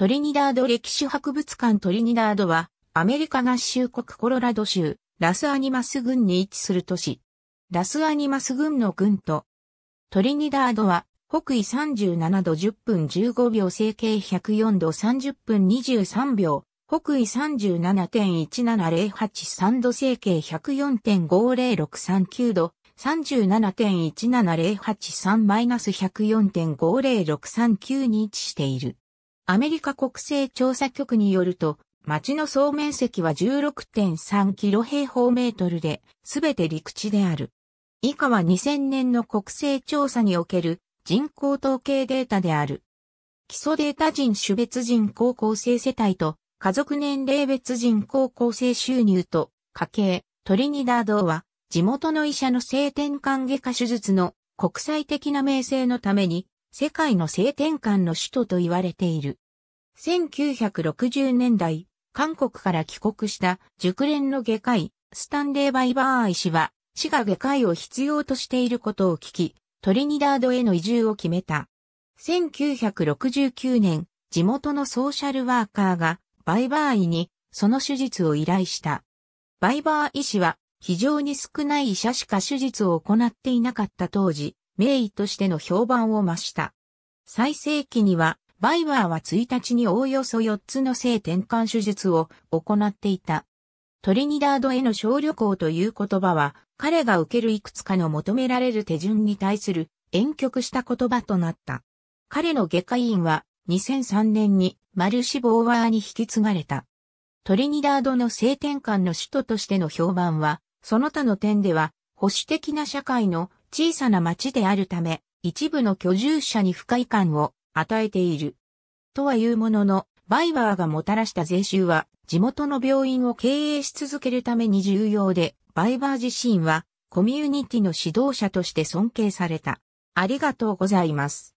トリニダード歴史博物館トリニダードは、アメリカ合衆国コロラド州、ラスアニマス郡に位置する都市。ラスアニマス郡の郡と、トリニダードは、北緯37度10分15秒整形104度30分23秒、北緯37.17083度整形104.50639度、37.17083-104.50639に位置している。アメリカ国勢調査局によると、町の総面積は16.3キロ平方メートルで、すべて陸地である。以下は2000年の国勢調査における人口統計データである。基礎データ人種別人口構成世帯と家族年齢別人口構成収入と家計、トリニダードは地元の医者の性転換外科手術の国際的な名声のために世界の性転換の首都と言われている。1960年代、韓国から帰国した熟練の外科医、スタンレー・バイバー医師は、市が外科医を必要としていることを聞き、トリニダードへの移住を決めた。1969年、地元のソーシャルワーカーが、バイバー医に、その手術を依頼した。バイバー医師は、非常に少ない医者しか手術を行っていなかった当時、名医としての評判を増した。最盛期には、バイバーは1日におおよそ4つの性転換手術を行っていた。トリニダードへの小旅行という言葉は、彼が受けるいくつかの求められる手順に対する婉曲した言葉となった。彼の外科医院は2003年にマルシ・ボーワーに引き継がれた。トリニダードの性転換の首都としての評判は、その他の点では保守的な社会の小さな町であるため、一部の居住者に不快感を与えている。とはいうものの、バイバーがもたらした税収は、地元の病院を経営し続けるために重要で、バイバー自身は、コミュニティの指導者として尊敬された。ありがとうございます。